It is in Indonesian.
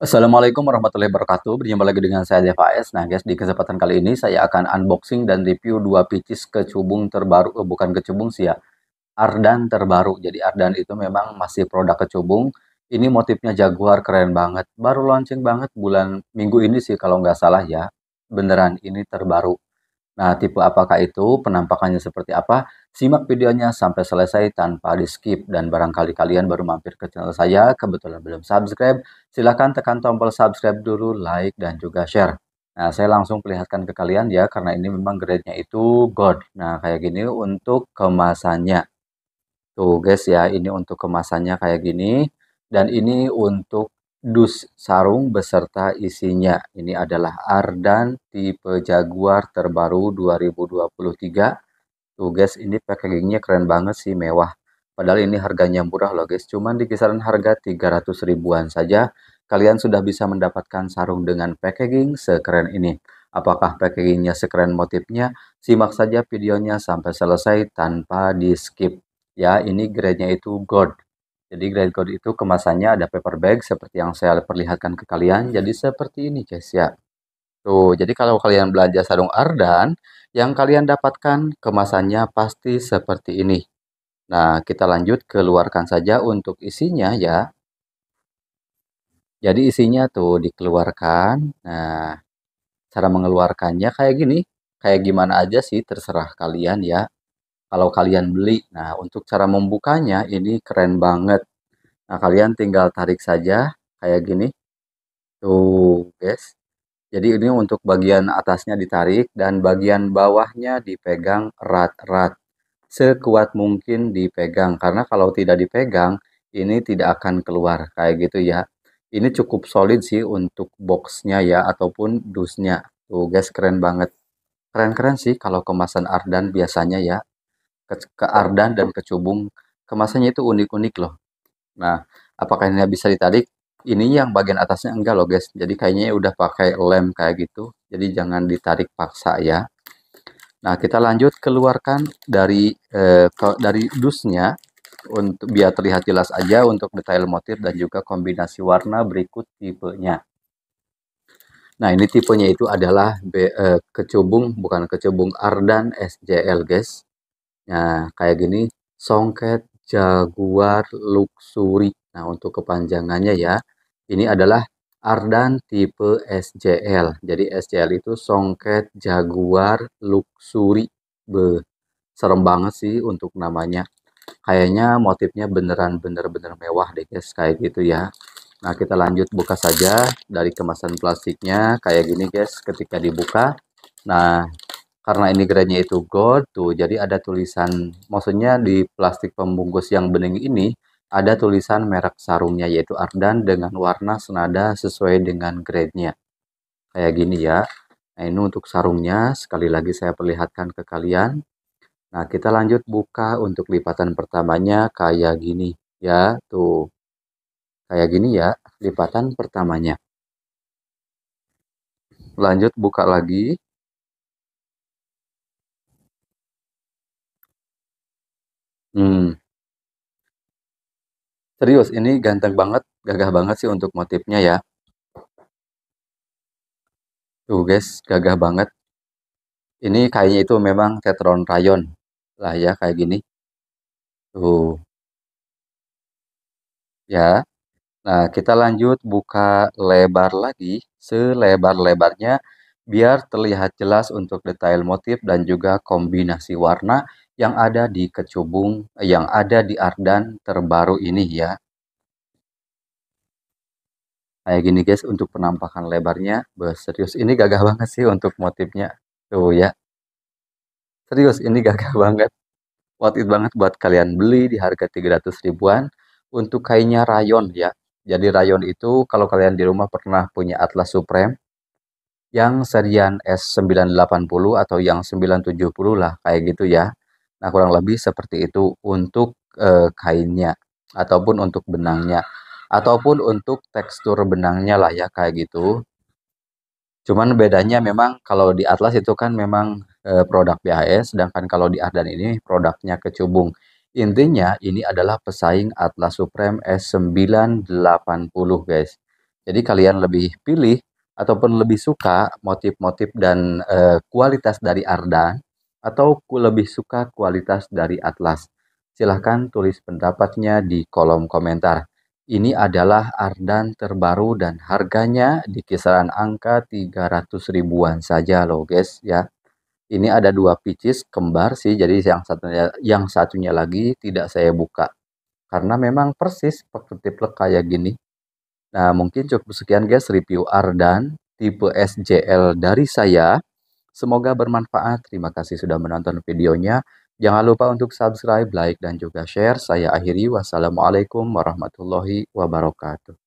Assalamualaikum warahmatullahi wabarakatuh. Berjumpa lagi dengan saya DFAS. Nah, guys, di kesempatan kali ini saya akan unboxing dan review dua pieces kecubung terbaru, oh, bukan kecubung sih ya. Ardan terbaru. Jadi Ardan itu memang masih produk kecubung. Ini motifnya jaguar keren banget. Baru launching banget bulan minggu ini sih kalau nggak salah ya. Beneran ini terbaru. Nah, tipe apakah itu? Penampakannya seperti apa? Simak videonya sampai selesai tanpa di-skip. Dan barangkali kalian baru mampir ke channel saya, kebetulan belum subscribe, silahkan tekan tombol subscribe dulu, like, dan juga share. Nah, saya langsung perlihatkan ke kalian ya, karena ini memang grade-nya itu gold. Nah, kayak gini untuk kemasannya. Tuh guys ya, ini untuk kemasannya kayak gini. Dan ini untuk dus sarung beserta isinya. Ini adalah Ardan tipe Jaguar terbaru 2023. Tuh guys, ini packagingnya keren banget sih, mewah. Padahal ini harganya murah loh guys, cuman di kisaran harga 300 ribuan saja. Kalian sudah bisa mendapatkan sarung dengan packaging sekeren ini. Apakah packagingnya sekeren motifnya? Simak saja videonya sampai selesai tanpa di skip. Ya, ini grade-nya itu gold jadi grade code itu kemasannya ada paper bag seperti yang saya perlihatkan ke kalian. Hmm. Jadi seperti ini guys ya. Tuh, jadi kalau kalian belanja sarung Ardan, yang kalian dapatkan kemasannya pasti seperti ini. Nah, kita lanjut keluarkan saja untuk isinya ya. Jadi isinya tuh dikeluarkan. Nah, cara mengeluarkannya kayak gini. Kayak gimana aja sih terserah kalian ya kalau kalian beli. Nah, untuk cara membukanya ini keren banget. Nah, kalian tinggal tarik saja kayak gini. Tuh, guys. Jadi ini untuk bagian atasnya ditarik dan bagian bawahnya dipegang erat-erat. Sekuat mungkin dipegang karena kalau tidak dipegang ini tidak akan keluar kayak gitu ya. Ini cukup solid sih untuk boxnya ya ataupun dusnya. Tuh guys keren banget. Keren-keren sih kalau kemasan Ardan biasanya ya ke, ke Ardan dan ke Cubung kemasannya itu unik-unik loh nah apakah ini bisa ditarik ini yang bagian atasnya enggak loh guys jadi kayaknya udah pakai lem kayak gitu jadi jangan ditarik paksa ya nah kita lanjut keluarkan dari eh, dari dusnya untuk biar terlihat jelas aja untuk detail motif dan juga kombinasi warna berikut tipenya nah ini tipenya itu adalah B, eh, kecubung bukan kecubung Ardan SJL guys Nah, kayak gini, songket Jaguar Luxury. Nah, untuk kepanjangannya ya, ini adalah Ardan tipe SJL. Jadi SJL itu songket Jaguar Luxury. Be, serem banget sih untuk namanya. Kayaknya motifnya beneran bener-bener mewah deh guys, kayak gitu ya. Nah, kita lanjut buka saja dari kemasan plastiknya kayak gini guys ketika dibuka. Nah, karena ini gradenya itu gold tuh jadi ada tulisan maksudnya di plastik pembungkus yang bening ini ada tulisan merek sarungnya yaitu Ardan dengan warna senada sesuai dengan grade-nya kayak gini ya nah ini untuk sarungnya sekali lagi saya perlihatkan ke kalian nah kita lanjut buka untuk lipatan pertamanya kayak gini ya tuh kayak gini ya lipatan pertamanya lanjut buka lagi Hmm. Serius, ini ganteng banget, gagah banget sih untuk motifnya ya. Tuh guys, gagah banget. Ini kayaknya itu memang Tetron rayon lah ya kayak gini. Tuh. Ya. Nah, kita lanjut buka lebar lagi, selebar-lebarnya biar terlihat jelas untuk detail motif dan juga kombinasi warna yang ada di Kecubung, yang ada di Ardan terbaru ini ya. Kayak gini guys untuk penampakan lebarnya, serius ini gagah banget sih untuk motifnya. Tuh ya. Serius ini gagah banget. Worth it banget buat kalian beli di harga 300 ribuan untuk kainnya rayon ya. Jadi rayon itu kalau kalian di rumah pernah punya Atlas Supreme yang serian S980 atau yang 970 lah kayak gitu ya. Nah, kurang lebih seperti itu untuk e, kainnya ataupun untuk benangnya ataupun untuk tekstur benangnya lah ya kayak gitu. Cuman bedanya memang kalau di Atlas itu kan memang e, produk BHS sedangkan kalau di Ardan ini produknya kecubung. Intinya ini adalah pesaing Atlas Supreme S980 guys. Jadi kalian lebih pilih ataupun lebih suka motif-motif dan e, kualitas dari Ardan atau ku lebih suka kualitas dari atlas? Silahkan tulis pendapatnya di kolom komentar. Ini adalah Ardan terbaru dan harganya di kisaran angka 300 ribuan saja loh guys ya. Ini ada dua pieces kembar sih, jadi yang satunya, yang satunya lagi tidak saya buka. Karena memang persis seperti plek kayak gini. Nah mungkin cukup sekian guys review Ardan tipe SJL dari saya. Semoga bermanfaat. Terima kasih sudah menonton videonya. Jangan lupa untuk subscribe, like, dan juga share. Saya akhiri. Wassalamualaikum warahmatullahi wabarakatuh.